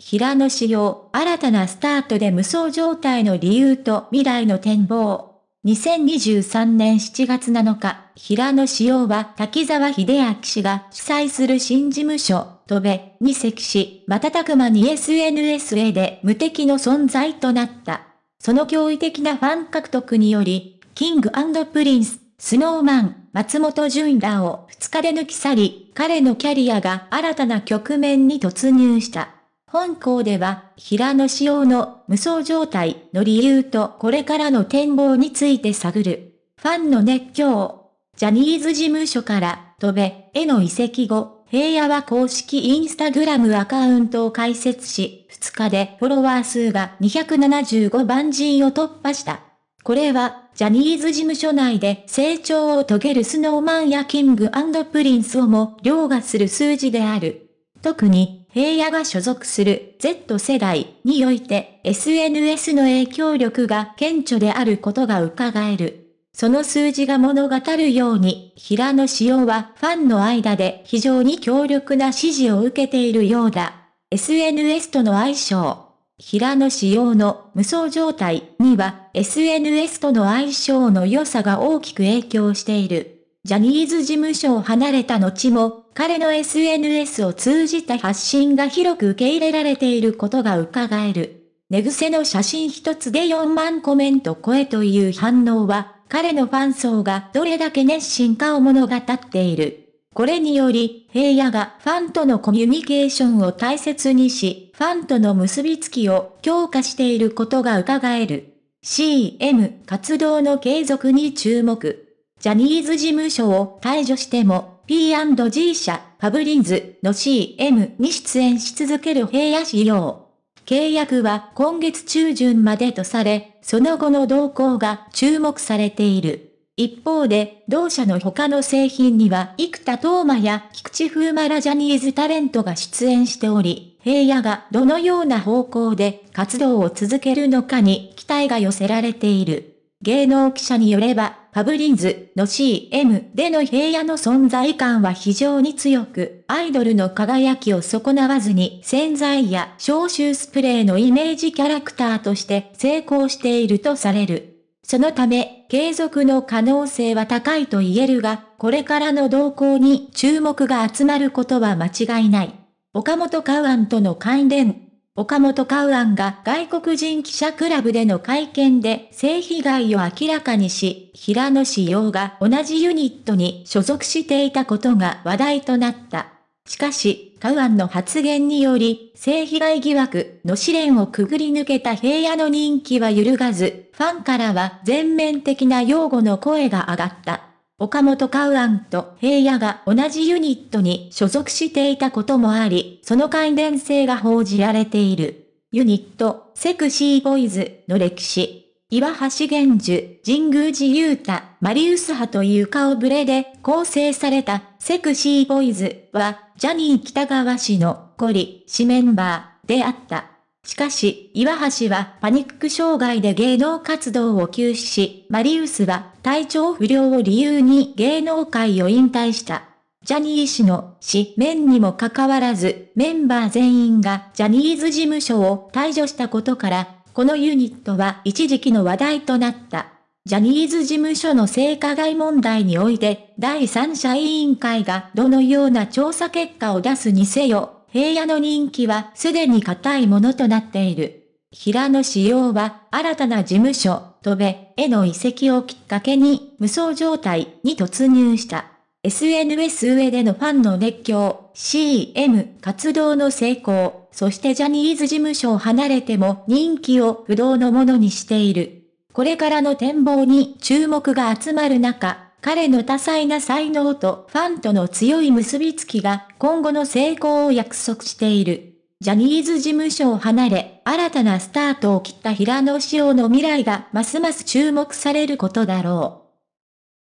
平野紫耀、新たなスタートで無双状態の理由と未来の展望。2023年7月7日、平野紫耀は滝沢秀明氏が主催する新事務所、戸部に席し、瞬く間に SNS a で無敵の存在となった。その驚異的なファン獲得により、キングプリンス、スノーマン、松本潤らを2日で抜き去り、彼のキャリアが新たな局面に突入した。本校では、平野仕様の無双状態の理由とこれからの展望について探る。ファンの熱狂。ジャニーズ事務所から、飛べ、への移籍後、平野は公式インスタグラムアカウントを開設し、2日でフォロワー数が275万人を突破した。これは、ジャニーズ事務所内で成長を遂げるスノーマンやキングプリンスをも凌駕する数字である。特に、平野が所属する Z 世代において SNS の影響力が顕著であることが伺える。その数字が物語るように、平野紫耀はファンの間で非常に強力な支持を受けているようだ。SNS との相性。平野紫耀の無双状態には SNS との相性の良さが大きく影響している。ジャニーズ事務所を離れた後も、彼の SNS を通じた発信が広く受け入れられていることが伺える。寝癖の写真一つで4万コメント超えという反応は、彼のファン層がどれだけ熱心かを物語っている。これにより、平野がファンとのコミュニケーションを大切にし、ファンとの結びつきを強化していることが伺える。CM 活動の継続に注目。ジャニーズ事務所を退除しても、P&G 社、ファブリーズの CM に出演し続ける平野仕様。契約は今月中旬までとされ、その後の動向が注目されている。一方で、同社の他の製品には、生田斗真や菊池風磨らジャニーズタレントが出演しており、平野がどのような方向で活動を続けるのかに期待が寄せられている。芸能記者によれば、パブリンズの CM での平野の存在感は非常に強く、アイドルの輝きを損なわずに洗剤や消臭スプレーのイメージキャラクターとして成功しているとされる。そのため、継続の可能性は高いと言えるが、これからの動向に注目が集まることは間違いない。岡本カウアンとの関連、岡本カウアンが外国人記者クラブでの会見で性被害を明らかにし、平野志陽が同じユニットに所属していたことが話題となった。しかし、カウアンの発言により、性被害疑惑の試練をくぐり抜けた平野の人気は揺るがず、ファンからは全面的な擁護の声が上がった。岡本カウアンと平野が同じユニットに所属していたこともあり、その関連性が報じられている。ユニット、セクシーボイズの歴史。岩橋玄樹、神宮寺雄太、マリウス派という顔ぶれで構成されたセクシーボイズは、ジャニー北川氏のコリ、氏メンバーであった。しかし、岩橋はパニック障害で芸能活動を休止し、マリウスは体調不良を理由に芸能界を引退した。ジャニー氏の氏面にもかかわらず、メンバー全員がジャニーズ事務所を退場したことから、このユニットは一時期の話題となった。ジャニーズ事務所の性加害問題において、第三者委員会がどのような調査結果を出すにせよ、平野の人気はすでに固いものとなっている。平野紫耀は新たな事務所、戸部への移籍をきっかけに無双状態に突入した。SNS 上でのファンの熱狂、CM 活動の成功、そしてジャニーズ事務所を離れても人気を不動のものにしている。これからの展望に注目が集まる中、彼の多彩な才能とファンとの強い結びつきが今後の成功を約束している。ジャニーズ事務所を離れ、新たなスタートを切った平野紫耀の未来がますます注目されることだろう。